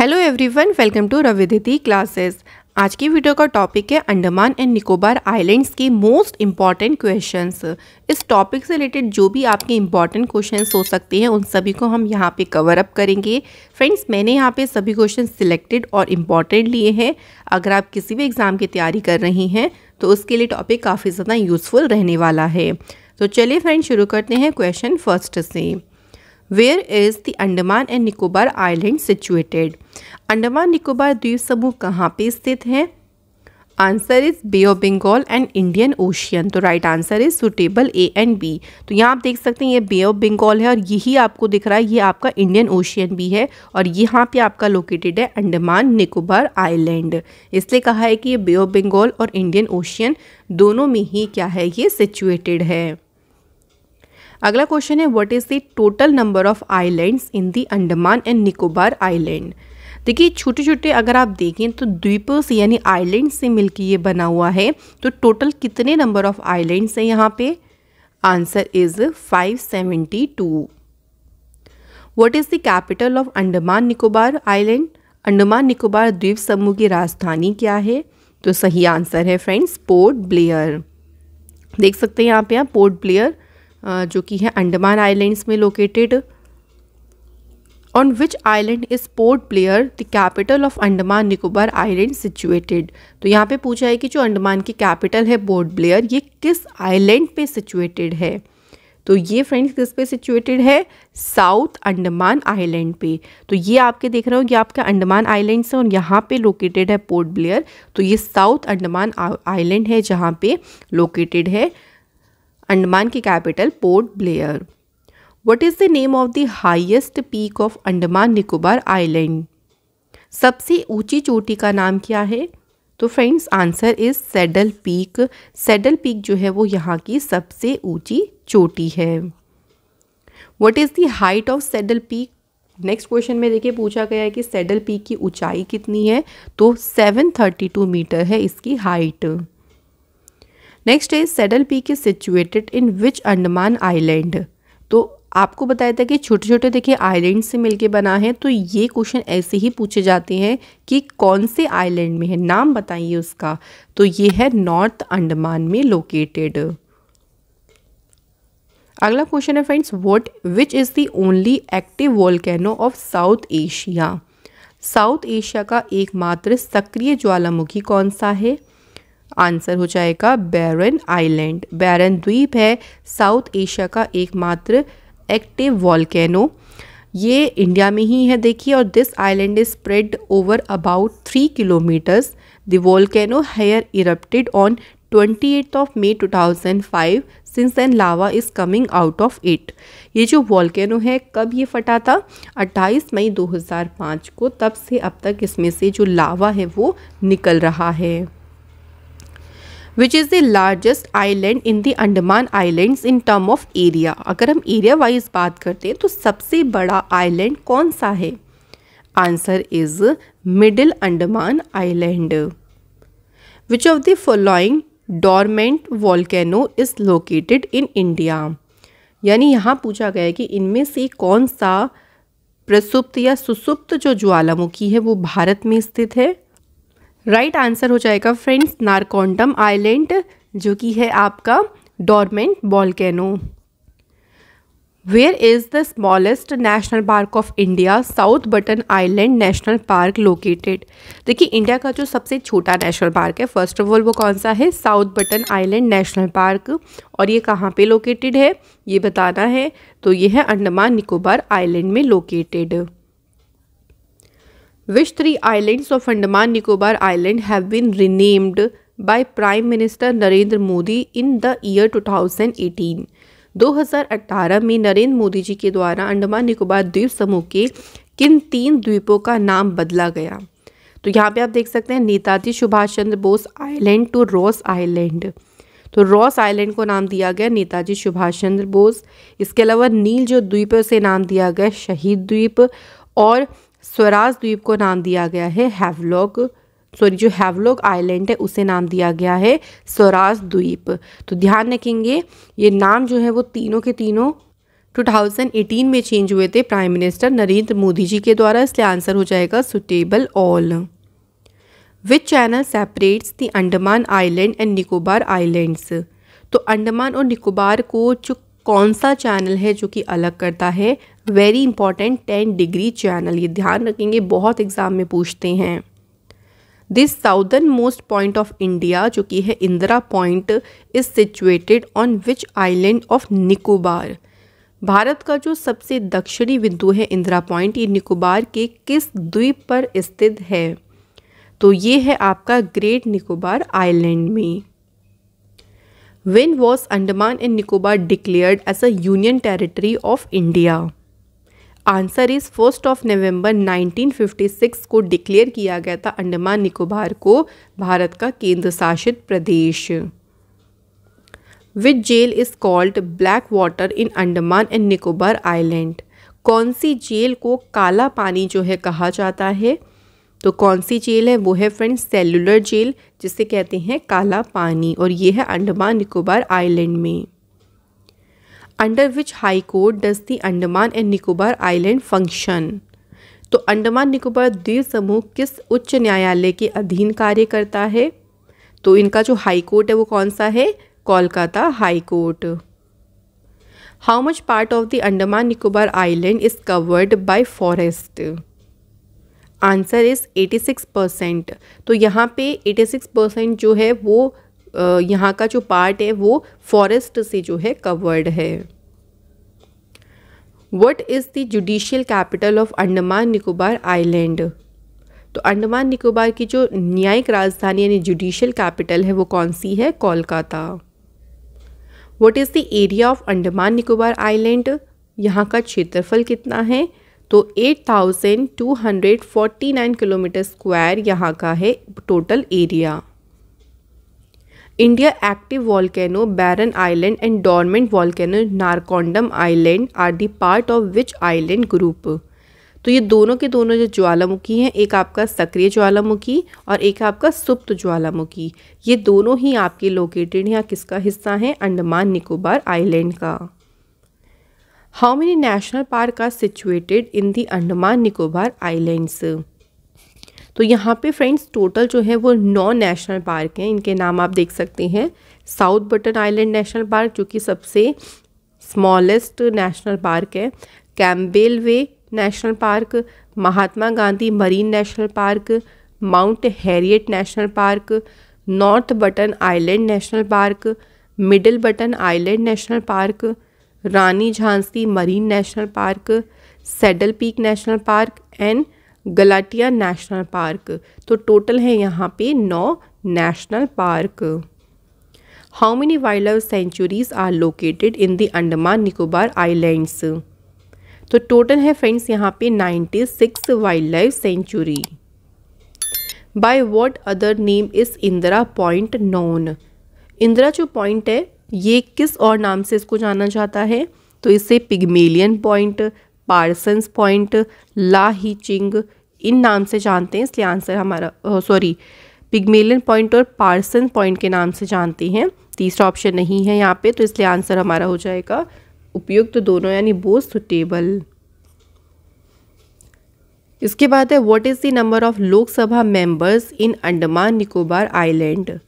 Hello everyone welcome to Raviditi classes आज की video का टॉपिक है अंडमान एंड निकोबार आइलैंड्स के मोस्ट इम्पॉर्टेंट क्वेश्चंस इस टॉपिक से रिलेटेड जो भी आपके इम्पॉर्टेंट क्वेश्चंस हो सकते हैं उन सभी को हम यहाँ पे कवर अप करेंगे फ्रेंड्स मैंने यहाँ पे सभी क्वेश्चन सिलेक्टेड और इम्पॉर्टेंट लिए हैं अगर आप किसी भी एग्ज़ाम की तैयारी कर रही हैं तो उसके लिए टॉपिक काफ़ी ज़्यादा यूज़फुल रहने वाला है तो चलिए फ्रेंड्स शुरू करते हैं क्वेश्चन फर्स्ट से where is the Andaman and Nicobar island situated Andaman Nicobar द्वीप समूह कहाँ पे स्थित है answer is bay of Bengal and Indian ocean तो right answer is suitable A and B तो यहाँ आप देख सकते हैं ये बे ऑफ बंगाल है और यही आपको दिख रहा है ये आपका इंडियन ओशियन भी है और यहाँ पे आपका लोकेटेड है अंडमान निकोबार आइलैंड इसलिए कहा है कि ये बे ऑफ बंगाल और इंडियन ओशियन दोनों में ही क्या है ये सिचुएटेड है अगला क्वेश्चन है what is the total number of islands in the Andaman and Nicobar island देखिए छोटे छोटे अगर आप देखें तो द्वीपों से यानी आइलैंड से मिलकर ये बना हुआ है तो टोटल कितने नंबर ऑफ आइलैंड्स हैं यहाँ पे answer is 572 what is the capital of Andaman Nicobar island Andaman Nicobar द्वीप समूह की राजधानी क्या है तो सही आंसर है फ्रेंड्स पोर्ट ब्लेयर देख सकते हैं यहाँ पे यहाँ पोर्ट ब्लेयर जो कि है अंडमान आइलैंड्स में located on which island is Port Blair the capital of Andaman Nicobar island situated तो यहाँ पे पूछा है कि जो अंडमान की कैपिटल है पोर्ट ब्लेयर ये किस आइलैंड पे सिचुएटेड है तो ये फ्रेंड्स किस पे सिचुएटेड है साउथ अंडमान आइलैंड पे तो ये आपके देख रहे हो कि आपके अंडमान आइलैंड्स है और यहाँ पे लोकेटेड है पोर्ट ब्लेयर तो ये साउथ अंडमान आइलैंड है जहाँ पे लोकेटेड है अंडमान की capital Port Blair what is the name of the highest peak of Andaman Nicobar island सबसे ऊंची चोटी का नाम क्या है तो friends answer is Saddle Peak Saddle Peak जो है वो यहाँ की सबसे ऊंची चोटी है what is the height of Saddle Peak next question में देखिए पूछा गया है कि सेडल पीक की ऊंचाई कितनी है तो 732 मीटर है इसकी height next is Saddle Peak is situated in which Andaman island तो आपको बताया था कि छोटे छोटे देखिए आइलैंड से मिलके बना है तो ये क्वेश्चन ऐसे ही पूछे जाते हैं कि कौन से आइलैंड में है नाम बताइए उसका तो ये है नॉर्थ अंडमान में लोकेटेड अगला क्वेश्चन है friends what which is the only active volcano of South Asia South Asia का एकमात्र सक्रिय ज्वालामुखी कौन सा है आंसर हो जाएगा बैरन आइलैंड बैरन द्वीप है साउथ एशिया का एकमात्र एक्टिव वॉलकैनो ये इंडिया में ही है देखिए और this island is spread over about three kilometres the volcano here erupted on twenty eight of May two thousand five since and lava is coming out of it ये जो volcano है कब ये फटा था अट्ठाईस मई पाँच को तब से अब तक इसमें से जो लावा है वो निकल रहा है which is the largest island in the Andaman islands in term of area अगर हम एरिया वाइज बात करते हैं तो सबसे बड़ा आइलैंड कौन सा है answer is middle Andaman island which of the following dormant volcano is located in India यानी यहाँ पूछा गया है कि इनमें से कौन सा प्रसुप्त या सुसुप्त जो ज्वालामुखी है वो भारत में स्थित है राइट right आंसर हो जाएगा फ्रेंड्स नारकोंडम आइलैंड जो कि है आपका dormant volcano where is the smallest national park of India South Button island national park located देखिए इंडिया का जो सबसे छोटा नेशनल पार्क है फर्स्ट ऑफ ऑल वो कौन सा है South Button island national park और ये कहाँ पे लोकेटेड है ये बताना है तो ये है अंडमान निकोबार आइलैंड में located Which three islands of Andaman Nicobar Island have been renamed by Prime Minister Narendra Modi in the year 2018? 2018 में नरेंद्र मोदी जी के द्वारा अंडमान निकोबार द्वीप समूह के किन तीन द्वीपों का नाम बदला गया तो यहाँ पे आप देख सकते हैं Netaji Subhash Chandra Bose island to Ross island तो रॉस आइलैंड को नाम दिया गया नेताजी सुभाष चंद्र बोस इसके अलावा नील जो द्वीप है उसे नाम दिया गया शहीद द्वीप और स्वराज द्वीप को नाम दिया गया है हैवलॉग सॉरी जो हैवलॉग आइलैंड है उसे नाम दिया गया है स्वराज द्वीप तो ध्यान रखेंगे ये नाम जो है वो तीनों के तीनों 2018 में चेंज हुए थे प्राइम मिनिस्टर नरेंद्र मोदी जी के द्वारा इसलिए आंसर हो जाएगा suitable all which channel separates the Andaman island and Nicobar islands तो अंडमान और निकोबार को जो कौन सा चैनल है जो कि अलग करता है very important ten degree channel ये ध्यान रखेंगे बहुत एग्ज़ाम में पूछते हैं this southern most point of India जो कि है Indira point is situated on which island of Nicobar Bharat का जो सबसे दक्षिणी बिंदु है इंदिरा पॉइंट ये निकोबार के किस द्वीप पर स्थित है तो ये है आपका ग्रेट निकोबार आइलैंड में when was Andaman and Nicobar declared as a union territory of India answer is first of November 1956 को डिक्लेयर किया गया था अंडमान निकोबार को भारत का केंद्र शासित प्रदेश which jail is called black water in Andaman and Nicobar island कौन सी जेल को काला पानी जो है कहा जाता है तो कौन सी जेल है वो है फ्रेंड सेलुलर जेल जिसे कहते हैं काला पानी और ये है अंडमान निकोबार आइलैंड में under which high court does the Andaman and Nicobar island function तो अंडमान निकोबार द्वीप समूह किस उच्च न्यायालय के अधीन कार्य करता है तो इनका जो हाई कोर्ट है वो कौन सा है Kolkata high court how much part of the Andaman Nicobar island is covered by forest answer is 86 percent तो यहाँ पे 86 परसेंट जो है वो यहाँ का जो पार्ट है वो फॉरेस्ट से जो है कवर्ड है what is the judicial capital of Andaman Nicobar island तो अंडमान निकोबार की जो न्यायिक राजधानी यानी जुडिशियल कैपिटल है वो कौन सी है Kolkata what is the area of Andaman Nicobar island यहाँ का क्षेत्रफल कितना है तो 8,249 किलोमीटर स्क्वायर यहाँ का है total area India active volcano Barren island and dormant volcano Narcondam island are the part of which island group तो ये दोनों के दोनों जो ज्वालामुखी हैं एक आपका सक्रिय ज्वालामुखी और एक आपका सुप्त ज्वालामुखी ये दोनों ही आपके लोकेटेड हैं या किसका हिस्सा हैं अंडमान निकोबार आइलैंड का how many national park are situated in the Andaman Nicobar islands तो यहाँ पे फ्रेंड्स टोटल जो है वो नौ नेशनल पार्क हैं इनके नाम आप देख सकते हैं South Button island national park जो कि सबसे स्मॉलेस्ट नेशनल पार्क है Campbell Bay national park Mahatma Gandhi marine national park Mount Harriet national park North Button island national park Middle Button island national park Rani Jhansi marine national park Saddle Peak national park and Galathea national park तो टोटल है यहाँ पे नौ national park how many wildlife sanctuaries are located in the Andaman Nicobar islands तो total है friends यहाँ पे ninety six wild life sanctuary by what other name is Indira point known Indira जो पॉइंट है ये किस और नाम से इसको जाना जाता है तो इसे Pygmalion point Parsons point La Hi Ching इन नाम से जानते हैं इसलिए आंसर हमारा सॉरी पिगमेलियन पॉइंट और पार्सन पॉइंट के नाम से जानते हैं तीसरा ऑप्शन नहीं है यहाँ पे तो इसलिए आंसर हमारा हो जाएगा उपयुक्त तो दोनों यानी बोथ सुटेबल इसके बाद है what is the number of Lok Sabha members in Andaman Nicobar island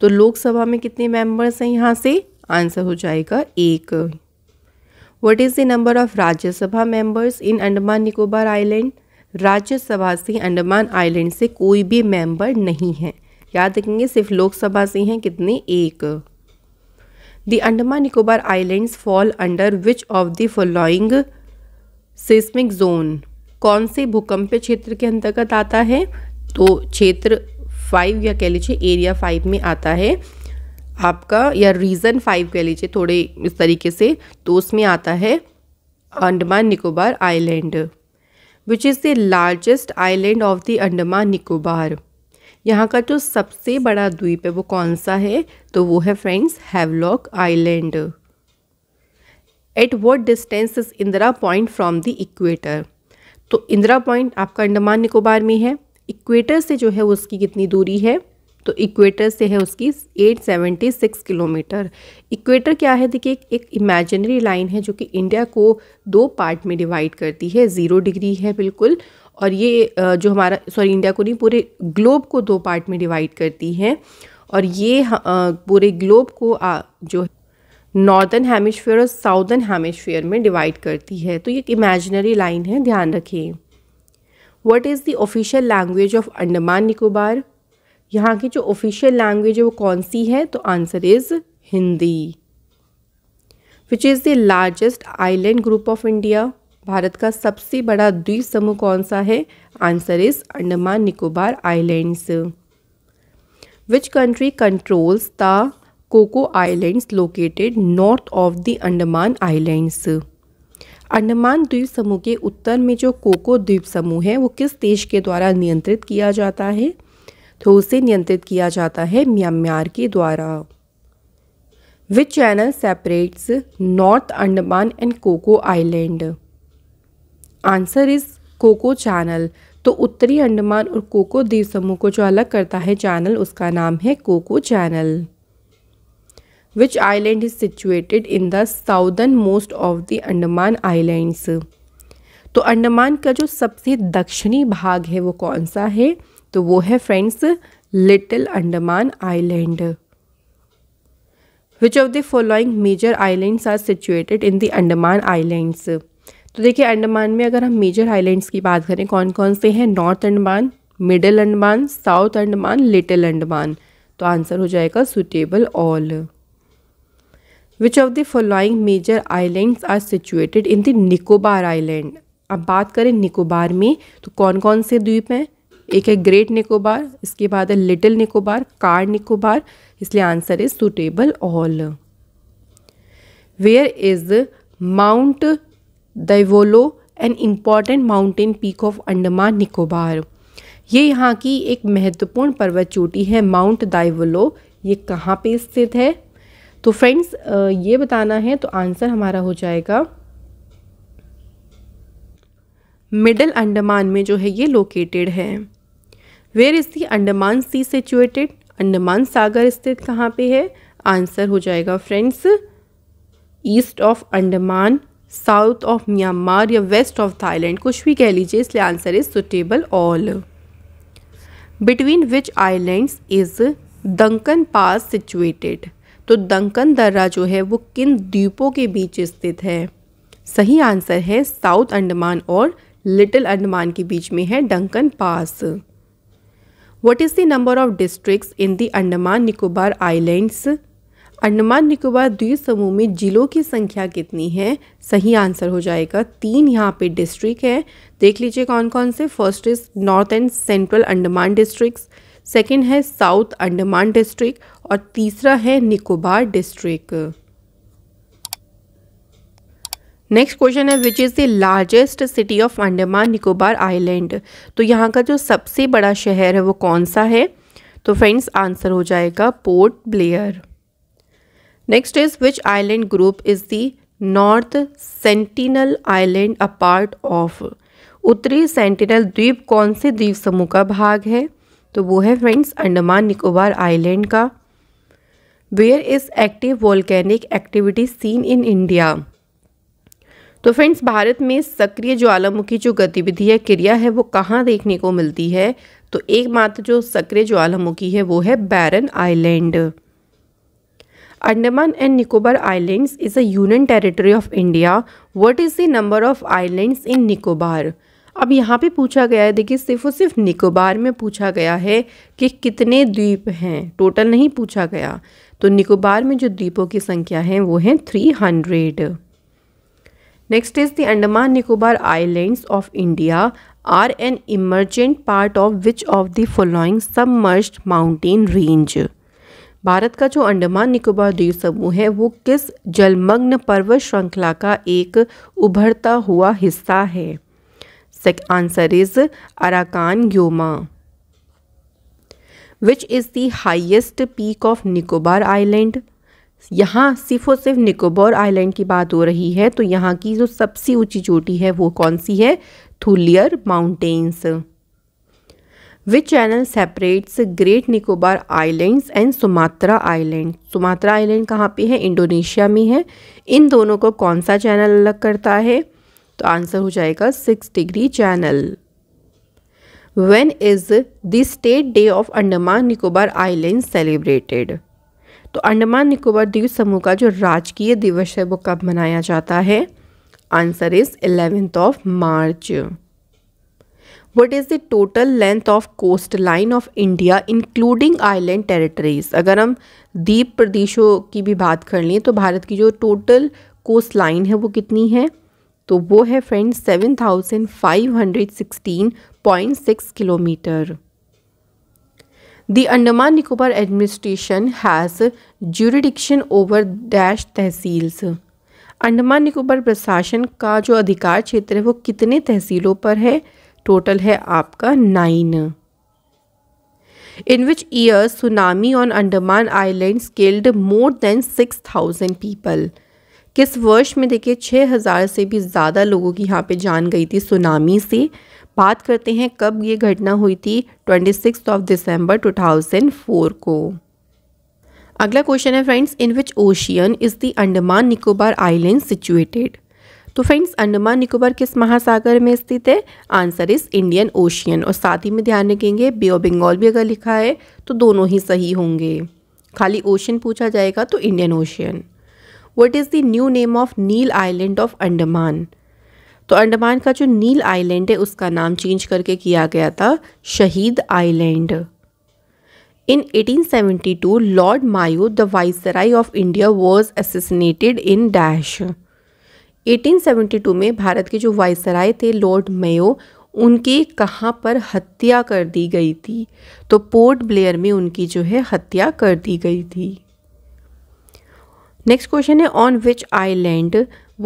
तो लोकसभा में कितने मेंबर्स हैं यहाँ से आंसर हो जाएगा एक what is the number of Rajya Sabha members in Andaman Nicobar island Rajya Sabha से अंडमान आइलैंड से कोई भी मेंबर नहीं है याद रखेंगे सिर्फ लोकसभा से हैं कितने एक the Andaman Nicobar islands fall under which of the following seismic zone कौन से भूकंप क्षेत्र के अंतर्गत आता है तो क्षेत्र फाइव या कह लीजिए एरिया फाइव में आता है आपका या रीज़न फाइव कह लीजिए थोड़े इस तरीके से तो उसमें आता है Andaman Nicobar island which is the largest island of the Andaman Nicobar यहाँ का जो सबसे बड़ा द्वीप है वो कौन सा है तो वो है friends Havelock island at what distance is Indira point from the equator तो इंदिरा पॉइंट आपका अंडमान निकोबार में है इक्वेटर से जो है उसकी कितनी दूरी है तो इक्वेटर से है उसकी 876 किलोमीटर इक्वेटर क्या है देखिए एक इमेजिनरी लाइन है जो कि इंडिया को दो पार्ट में डिवाइड करती है ज़ीरो डिग्री है बिल्कुल और ये जो हमारा सॉरी इंडिया को नहीं पूरे ग्लोब को दो पार्ट में डिवाइड करती है और ये पूरे ग्लोब को आ, जो नॉर्दर्न हेमिसफेयर और साउदर्न हेमिसफेयर में डिवाइड करती है तो ये एक इमेजिनरी लाइन है ध्यान रखें what is the official official language of Andaman Nicobar यहाँ की जो ऑफिशियल लैंग्वेज है वो कौन सी है तो answer is Hindi which is the largest island group of India Bharat का सबसे बड़ा द्वीप समूह कौन सा है answer is Andaman Nicobar islands which country controls the Coco islands located north of the Andaman islands Andaman द्वीप समूह के उत्तर में जो कोको द्वीप समूह है वो किस देश के द्वारा नियंत्रित किया जाता है तो उसे नियंत्रित किया जाता है म्यांमार के द्वारा which channel separates north Andaman and Coco island answer is Coco channel तो उत्तरी अंडमान और कोको द्वीप समूह को जो अलग करता है चैनल उसका नाम है Coco channel which island is situated in the southernmost of the Andaman islands तो अंडमान का जो सबसे दक्षिणी भाग है वो कौन सा है तो वो है friends little Andaman island which of the following major islands are situated in the Andaman islands तो देखिए अंडमान में अगर हम मेजर आइलैंड्स की बात करें कौन कौन से हैं north Andaman middle Andaman south Andaman little Andaman तो आंसर हो जाएगा suitable all which of the following major islands are situated in the Nicobar island अब बात करें निकोबार में तो कौन कौन से द्वीप हैं एक है ग्रेट निकोबार इसके बाद है लिटिल निकोबार कार निकोबार इसलिए answer is suitable all where is mount Diavolo an important mountain peak of Andaman Nicobar ये यहाँ की एक महत्वपूर्ण पर्वत चोटी है माउंट दाइवलो ये कहाँ पे स्थित है तो फ्रेंड्स ये बताना है तो आंसर हमारा हो जाएगा मिडल अंडमान में जो है ये लोकेटेड है where is the Andaman sea situated Andaman सागर स्थित कहाँ पे है आंसर हो जाएगा friends east of Andaman south of Myanmar या वेस्ट ऑफ थाईलैंड कुछ भी कह लीजिए इसलिए answer is suitable all between which islands is Duncan pass situated तो दंकन दर्रा जो है वो किन द्वीपों के बीच स्थित है सही आंसर है साउथ अंडमान और लिटिल अंडमान के बीच में है Duncan pass What is the number of districts in the Andaman Nicobar Islands? Andaman Nicobar द्वीप समूह में जिलों की संख्या कितनी है सही आंसर हो जाएगा तीन यहाँ पे डिस्ट्रिक्ट है देख लीजिए कौन कौन से first is north and central Andaman district second है साउथ अंडमान डिस्ट्रिक्ट और तीसरा है निकोबार डिस्ट्रिक्ट नेक्स्ट क्वेश्चन है which is the largest city of Andaman Nicobar island तो यहाँ का जो सबसे बड़ा शहर है वो कौन सा है तो फ्रेंड्स आंसर हो जाएगा Port Blair next is which island group is the north Sentinel island a part of उत्तरी सेंटिनल द्वीप कौन से द्वीप समूह का भाग है तो वो है फ्रेंड्स अंडमान निकोबार आइलैंड का where is active volcanic activity seen in India तो फ्रेंड्स भारत में सक्रिय ज्वालामुखी जो गतिविधि है क्रिया है वो कहाँ देखने को मिलती है तो एकमात्र जो सक्रिय ज्वालामुखी है वो है Barren island Andaman and Nicobar islands is a union territory of India what is the number of islands in Nicobar अब यहाँ पे पूछा गया है देखिए सिर्फ और सिर्फ निकोबार में पूछा गया है कि कितने द्वीप हैं टोटल नहीं पूछा गया तो निकोबार में जो द्वीपों की संख्या है वो है three hundred next is the Andaman Nicobar islands of India are an emergent part of which of the following submerged mountain range Bharat का जो अंडमान निकोबार द्वीप समूह है वो किस जलमग्न पर्वत श्रृंखला का एक उभरता हुआ हिस्सा है answer is Arakan Yoma which is the highest peak of Nicobar island यहाँ सिर्फ और सिर्फ निकोबार आइलैंड की बात हो रही है तो यहाँ की जो सबसे ऊंची चोटी है वो कौन सी है Thuillier mountains which channel separates great Nicobar islands and Sumatra island Sumatra island कहाँ पे है इंडोनेशिया में है इन दोनों को कौन सा चैनल अलग करता है तो आंसर हो जाएगा six degree channel when is the state day of Andaman Nicobar island celebrated तो अंडमान निकोबार द्वीप समूह का जो राजकीय दिवस है वो कब मनाया जाता है answer is eleventh of March what is the total length of coast line of India including island territories अगर हम द्वीप प्रदेशों की भी बात कर लें तो भारत की जो टोटल कोस्ट लाइन है वो कितनी है तो वो है friend seven thousand five hundred sixteen point six kilometre The Andaman Nicobar administration has jurisdiction over dash tehsils Andaman Nicobar प्रशासन का जो अधिकार क्षेत्र है वो कितने तहसीलों पर है टोटल है आपका nine in which year tsunami on Andaman island killed more than six thousand people किस वर्ष में देखिए छः हज़ार से भी ज़्यादा लोगों की यहाँ पे जान गई थी सुनामी से बात करते हैं कब ये घटना हुई थी twenty six of December four को अगला क्वेश्चन है friends in which ocean is the Andaman Nicobar island situated तो फ्रेंड्स अंडमान निकोबार किस महासागर में स्थित है आंसर इज इंडियन ओशियन और साथ ही में ध्यान रखेंगे बे ऑफ बंगाल भी अगर लिखा है तो दोनों ही सही होंगे खाली ओशियन पूछा जाएगा तो Indian ocean what is the new name of Neil island of Andaman तो अंडमान का जो नील आइलैंड है उसका नाम चेंज करके किया गया था Shaheed island in 1872 Lord Mayo the viceroy of India was assassinated in dash 1872 में भारत के जो वाइसराय थे लॉर्ड मेयो उनके कहाँ पर हत्या कर दी गई थी तो पोर्ट ब्लेयर में उनकी जो है हत्या कर दी गई थी नेक्स्ट क्वेश्चन है on which island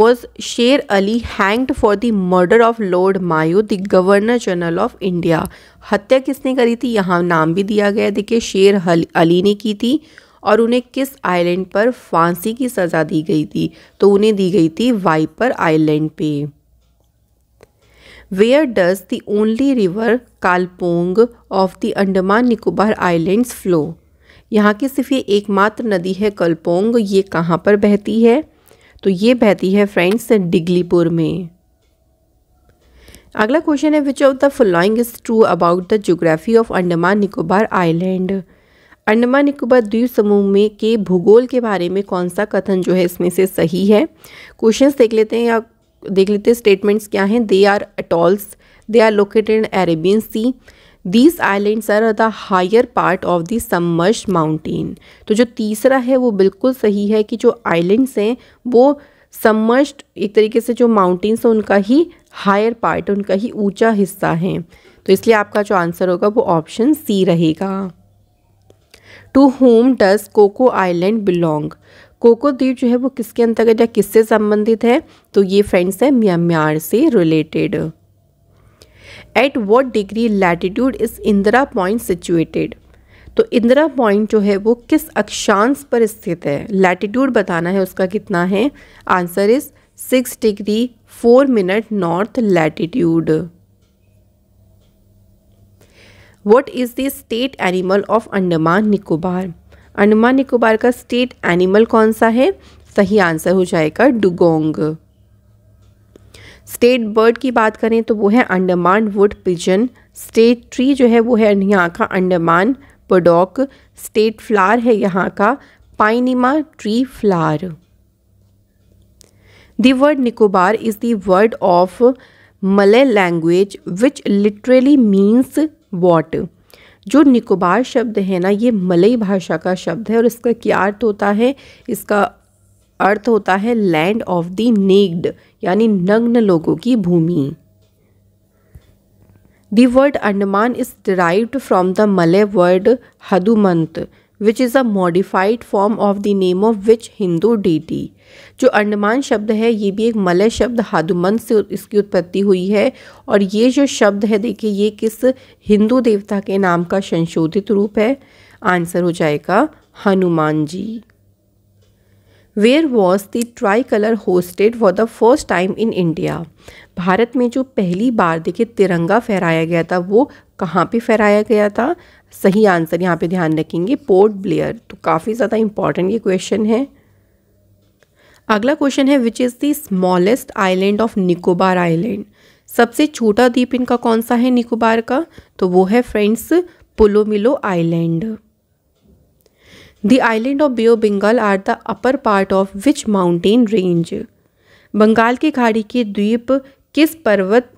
was Sher Ali hanged for the murder of Lord Mayo, the Governor General of India. हत्या किसने करी थी यहाँ नाम भी दिया गया देखिए शेर अली ने की थी और उन्हें किस आइलैंड पर फांसी की सज़ा दी गई थी तो उन्हें दी गई थी वाइपर आइलैंड पे where does the only river Kalpong of the Andaman Nicobar islands flow यहाँ की सिर्फ ये एकमात्र नदी है कलपोंग ये कहाँ पर बहती है तो ये बहती है फ्रेंड्स डिगलीपुर में अगला क्वेश्चन है which of the following is true about the geography of Andaman Nicobar island Andaman Nicobar द्वीप समूह में के भूगोल के बारे में कौन सा कथन जो है इसमें से सही है क्वेश्चन देख लेते हैं या देख लेते हैं स्टेटमेंट्स क्या हैं they are atolls they are located in Arabian sea these islands are the higher part of the submerged mountain तो जो तीसरा है वो बिल्कुल सही है कि जो आइलैंड्स हैं वो सम्मर्श एक तरीके से जो माउंटेन्स हैं उनका ही हायर पार्ट उनका ही ऊंचा हिस्सा है तो इसलिए आपका जो आंसर होगा वो ऑप्शन सी रहेगा to whom does Coco island belong Coco द्वीप जो है वो किसके अंतर्गत या किससे संबंधित है तो ये फ्रेंड्स है म्यांमार से related at what degree latitude is Indira point situated तो इंदिरा पॉइंट जो है वो किस अक्षांश पर स्थित है लैटिट्यूड बताना है उसका कितना है answer is six degree four minute north latitude what is the state animal of Andaman Nicobar Andaman Nicobar का स्टेट एनिमल कौन सा है सही आंसर हो जाएगा डुगोंग स्टेट बर्ड की बात करें तो वो है Andaman wood pigeon state tree जो है वो है यहाँ का अंडमान पडोक स्टेट फ्लावर है यहाँ का pyinma tree flower The word Nicobar is the word of Malay language which literally means what जो निकोबार शब्द है ना ये मलई भाषा का शब्द है और इसका क्या अर्थ होता है इसका अर्थ होता है लैंड ऑफ द नेग्ड यानी नग्न लोगों की भूमि the word Andaman is derived from the Malay word हदुमंत which is a modified form of the name of which Hindu deity जो अंडमान शब्द है ये भी एक मलय शब्द हदुमंत से इसकी उत्पत्ति हुई है और ये जो शब्द है देखिए ये किस हिंदू देवता के नाम का संशोधित रूप है आंसर हो जाएगा Hanuman ji where was the tricolour hoisted for the first time in India Bharat में जो पहली बार देखिए तिरंगा फहराया गया था वो कहाँ पे फहराया गया था सही आंसर यहाँ पे ध्यान रखेंगे पोर्ट ब्लेयर तो काफ़ी ज़्यादा इम्पॉर्टेंट ये क्वेश्चन है अगला क्वेश्चन है which is the smallest island of Nicobar island सबसे छोटा द्वीप इनका कौन सा है निकोबार का तो वो है friends Pulomilo island The island of Bay Bengal Bengal are the upper part of which mountain range? Bengal की खाड़ी के द्वीप किस पर्वत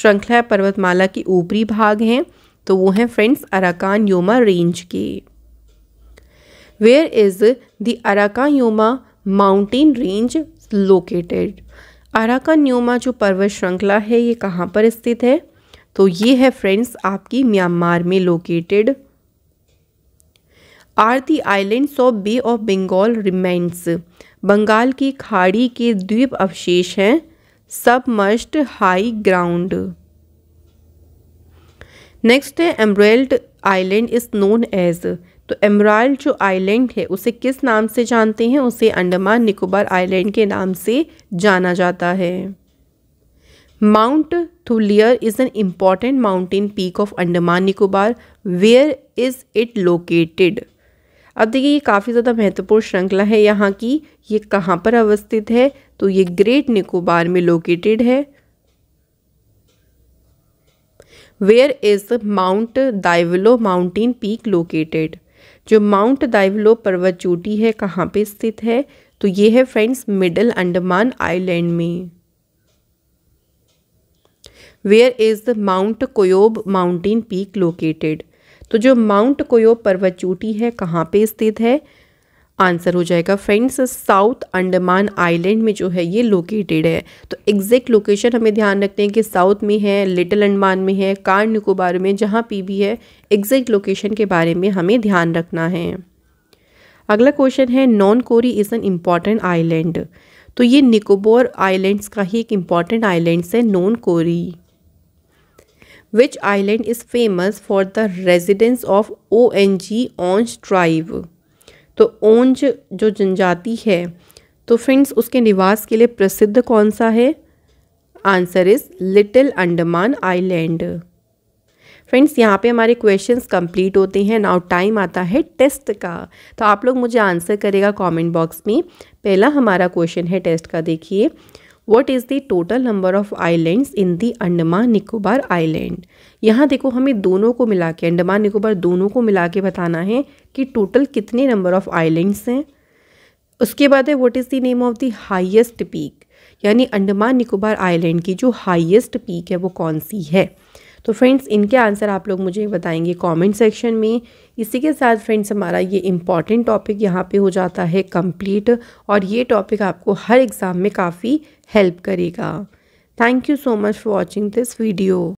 श्रृंखला पर्वतमाला के ऊपरी भाग हैं तो वो हैं फ्रेंड्स अराकान योमा रेंज के where is the Arakan Yoma mountain range located Arakan Yoma जो पर्वत श्रृंखला है ये कहाँ पर स्थित है तो ये है फ्रेंड्स आपकी म्यांमार में located are the islands of bay of Bengal remains Bengal की खाड़ी के द्वीप अवशेष हैं सबमर्स्ट हाई ग्राउंड नेक्स्ट है embroiled island is known as तो एम्ब्रॉयल्ड जो आइलैंड है उसे किस नाम से जानते हैं उसे अंडमान निकोबार आइलैंड के नाम से जाना जाता है mount Thuillier is an important mountain peak of Andaman Nicobar where is it located अब देखिए ये काफ़ी ज़्यादा महत्वपूर्ण श्रृंखला है यहाँ की ये कहाँ पर अवस्थित है तो ये ग्रेट निकोबार में लोकेटेड है where is mount Diavolo mountain peak located जो माउंट दाइवलो पर्वत चोटी है कहाँ पे स्थित है तो ये है फ्रेंड्स मिडल अंडमान आइलैंड में where is the mount Koyob mountain peak located तो जो माउंट कोयो पर्वत चोटी है कहाँ पे स्थित है आंसर हो जाएगा फ्रेंड्स साउथ अंडमान आइलैंड में जो है ये लोकेटेड है तो एग्जैक्ट लोकेशन हमें ध्यान रखते हैं कि साउथ में है लिटिल अंडमान में है कार निकोबार में जहाँ पे भी है एग्जैक्ट लोकेशन के बारे में हमें ध्यान रखना है अगला क्वेश्चन है Nancowry is an important island तो ये निकोबोर आइलैंड्स का ही एक इम्पॉर्टेंट आइलैंड्स है Nancowry which is famous for the residence of O N G Onge tribe तो ओंज जो जनजाति है तो फ्रेंड्स उसके निवास के लिए प्रसिद्ध कौन सा है answer is little Andaman island friends यहाँ पे हमारे क्वेश्चंस कंप्लीट होते हैं नाउ टाइम आता है टेस्ट का तो आप लोग मुझे आंसर करेगा कमेंट बॉक्स में पहला हमारा क्वेश्चन है टेस्ट का देखिए what is the total number of islands in the Andaman Nicobar island यहाँ देखो हमें दोनों को मिला के अंडमान निकोबार दोनों को मिला के बताना है कि टोटल कितने नंबर ऑफ आइलैंड्स हैं उसके बाद है what is the name of the highest peak यानी अंडमान निकोबार आइलैंड की जो हाइएस्ट पीक है वो कौन सी है तो फ्रेंड्स इनके आंसर आप लोग मुझे बताएंगे कमेंट सेक्शन में इसी के साथ फ्रेंड्स हमारा ये इम्पॉर्टेंट टॉपिक यहाँ पे हो जाता है कंप्लीट और ये टॉपिक आपको हर एग्ज़ाम में काफ़ी हेल्प करेगा thank you so much for watching this video